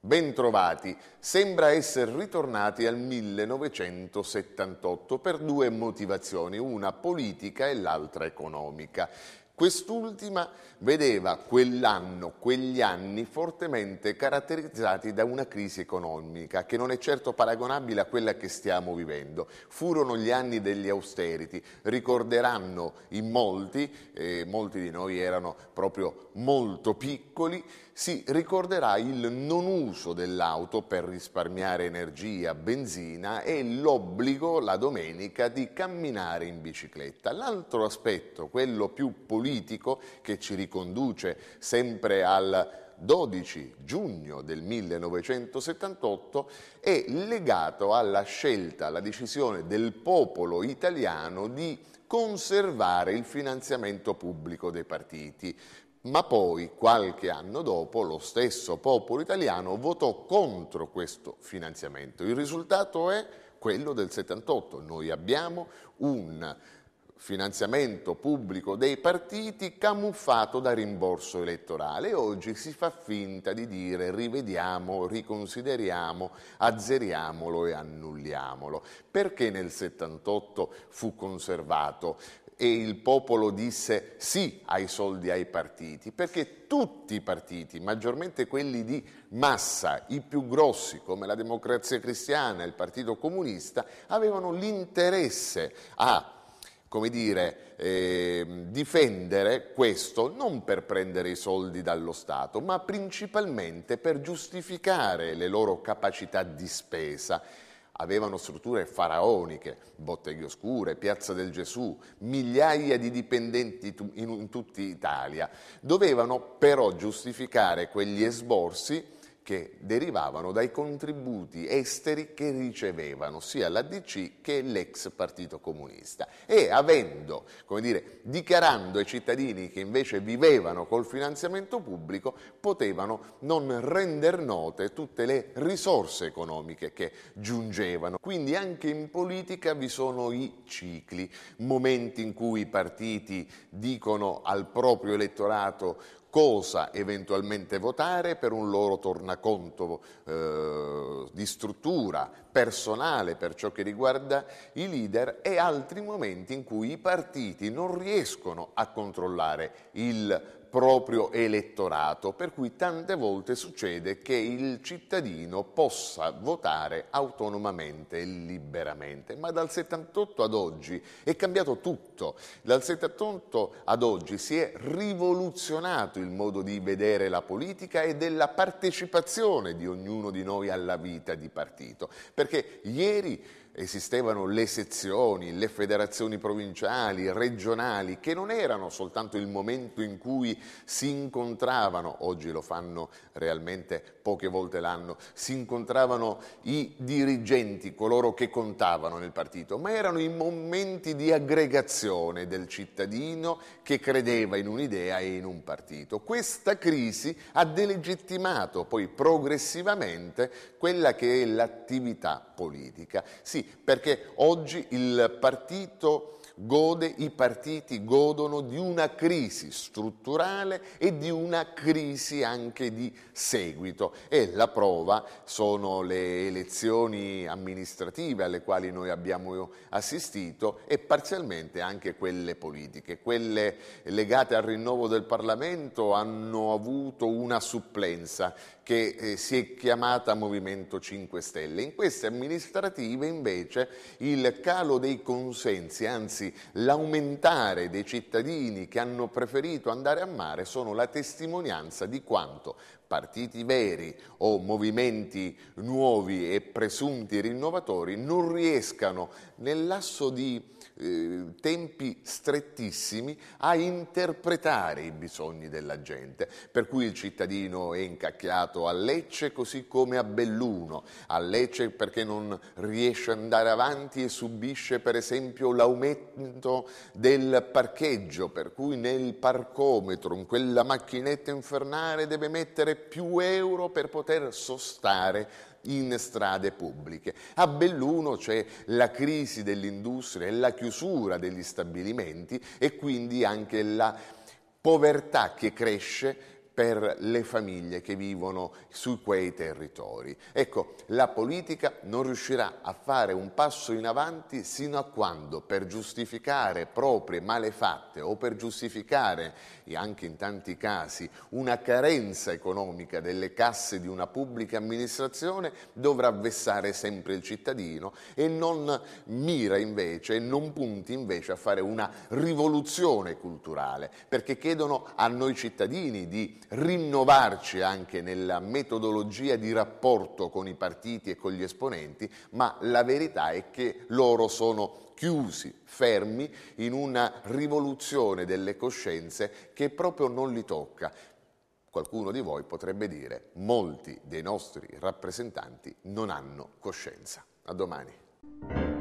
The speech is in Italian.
Bentrovati, sembra essere ritornati al 1978 per due motivazioni, una politica e l'altra economica. Quest'ultima vedeva quell'anno, quegli anni fortemente caratterizzati da una crisi economica che non è certo paragonabile a quella che stiamo vivendo. Furono gli anni degli austerity, ricorderanno in molti, eh, molti di noi erano proprio molto piccoli, si ricorderà il non uso dell'auto per risparmiare energia, benzina e l'obbligo la domenica di camminare in bicicletta. L'altro aspetto, quello più politico, politico che ci riconduce sempre al 12 giugno del 1978 è legato alla scelta, alla decisione del popolo italiano di conservare il finanziamento pubblico dei partiti. Ma poi, qualche anno dopo, lo stesso popolo italiano votò contro questo finanziamento. Il risultato è quello del 78. Noi abbiamo un finanziamento pubblico dei partiti camuffato da rimborso elettorale. Oggi si fa finta di dire rivediamo, riconsideriamo, azzeriamolo e annulliamolo. Perché nel 78 fu conservato? e il popolo disse sì ai soldi ai partiti, perché tutti i partiti, maggiormente quelli di massa, i più grossi come la Democrazia Cristiana e il Partito Comunista, avevano l'interesse a come dire, eh, difendere questo non per prendere i soldi dallo Stato, ma principalmente per giustificare le loro capacità di spesa. Avevano strutture faraoniche, botteghe oscure, Piazza del Gesù, migliaia di dipendenti in, in tutta Italia. Dovevano però giustificare quegli esborsi che derivavano dai contributi esteri che ricevevano sia l'ADC che l'ex Partito Comunista e avendo, come dire, dichiarando ai cittadini che invece vivevano col finanziamento pubblico, potevano non render note tutte le risorse economiche che giungevano. Quindi anche in politica vi sono i cicli, momenti in cui i partiti dicono al proprio elettorato cosa eventualmente votare per un loro tornaconto eh, di struttura personale per ciò che riguarda i leader e altri momenti in cui i partiti non riescono a controllare il proprio elettorato, per cui tante volte succede che il cittadino possa votare autonomamente e liberamente, ma dal 78 ad oggi è cambiato tutto, dal 78 ad oggi si è rivoluzionato il modo di vedere la politica e della partecipazione di ognuno di noi alla vita di partito, perché ieri esistevano le sezioni, le federazioni provinciali, regionali, che non erano soltanto il momento in cui si incontravano, oggi lo fanno realmente poche volte l'anno, si incontravano i dirigenti, coloro che contavano nel partito, ma erano i momenti di aggregazione del cittadino che credeva in un'idea e in un partito. Questa crisi ha delegittimato poi progressivamente quella che è l'attività politica. Sì, perché oggi il partito gode, i partiti godono di una crisi strutturale e di una crisi anche di seguito e la prova sono le elezioni amministrative alle quali noi abbiamo assistito e parzialmente anche quelle politiche. Quelle legate al rinnovo del Parlamento hanno avuto una supplenza che eh, si è chiamata Movimento 5 Stelle. In queste amministrative invece il calo dei consensi, anzi l'aumentare dei cittadini che hanno preferito andare a mare sono la testimonianza di quanto partiti veri o movimenti nuovi e presunti rinnovatori non riescano nel lasso di eh, tempi strettissimi a interpretare i bisogni della gente, per cui il cittadino è incacchiato a Lecce così come a Belluno, a Lecce perché non riesce ad andare avanti e subisce per esempio l'aumento del parcheggio, per cui nel parcometro, in quella macchinetta infernale deve mettere più euro per poter sostare in strade pubbliche. A Belluno c'è la crisi dell'industria e la chiusura degli stabilimenti e quindi anche la povertà che cresce per le famiglie che vivono su quei territori. Ecco, la politica non riuscirà a fare un passo in avanti sino a quando per giustificare proprie malefatte o per giustificare, anche in tanti casi, una carenza economica delle casse di una pubblica amministrazione dovrà vessare sempre il cittadino e non mira invece, e non punti invece a fare una rivoluzione culturale, perché chiedono a noi cittadini di rinnovarci anche nella metodologia di rapporto con i partiti e con gli esponenti, ma la verità è che loro sono chiusi, fermi in una rivoluzione delle coscienze che proprio non li tocca. Qualcuno di voi potrebbe dire, molti dei nostri rappresentanti non hanno coscienza. A domani.